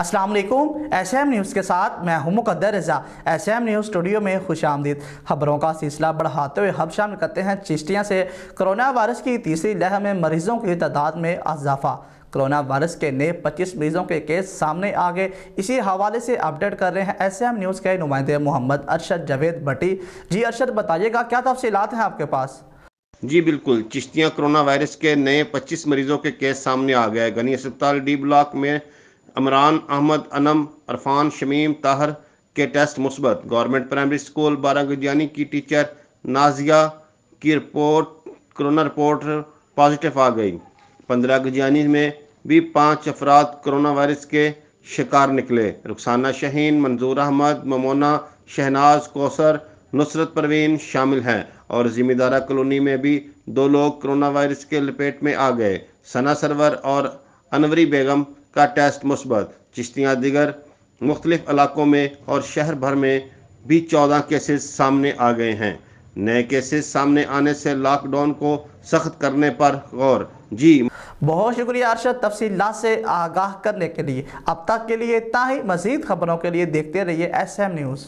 अस्सलाम वालेकुम S M news के साथ मैं हूं Muqaddar Raza S M news studio में खुश आमदीद खबरों का सिलसिला बढ़ाते हुए हम शामिल करते हैं चिश्तियाँ से कोरोना वायरस की तीसरी लहर में मरीजों की तादाद में इजाफा कोरोना वायरस के नए 25 मरीजों के केस सामने आ गए इसी हवाले से अपडेट कर रहे हैं एस एम न्यूज़ के नुमाइंदे मोहम्मद अरशद जावेद भट्टी जी अरशद बताइएगा क्या तफसीत हैं आपके पास जी बिल्कुल चिश्तियाँ कोरोना वायरस के नए 25 मरीजों के केस सामने आ गए गनी अस्पताल डी ब्लॉक में अमरान अहमद अनम अरफान शमीम ताहर के टेस्ट मुस्बत गवर्नमेंट प्राइमरी स्कूल बारा गुजानी की टीचर नाजिया की रिपोर्ट कोरोना रिपोर्ट पॉजिटिव आ गई पंद्रह गुजानी में भी पाँच अफराद कोरोना वायरस के शिकार निकले रुखसाना शहीन मंजूर अहमद ममोना शहनाज कौसर नुसरत परवीन शामिल हैं और जिम्मेदारा कॉलोनी में भी दो लोग कोरोना वायरस के लपेट में आ गए सना सरवर और अनवरी बेगम का टेस्ट मुस्बत चिश्तियाँ दिगर मुख्तलिफ इलाकों में और शहर भर में भी चौदह केसेस सामने आ गए हैं नए केसेस सामने आने से लॉकडाउन को सख्त करने पर गौर जी बहुत शुक्रिया अरशद तफसीला से आगाह करने के लिए अब तक के लिए ताही मजीद खबरों के लिए देखते रहिए एस एम न्यूज़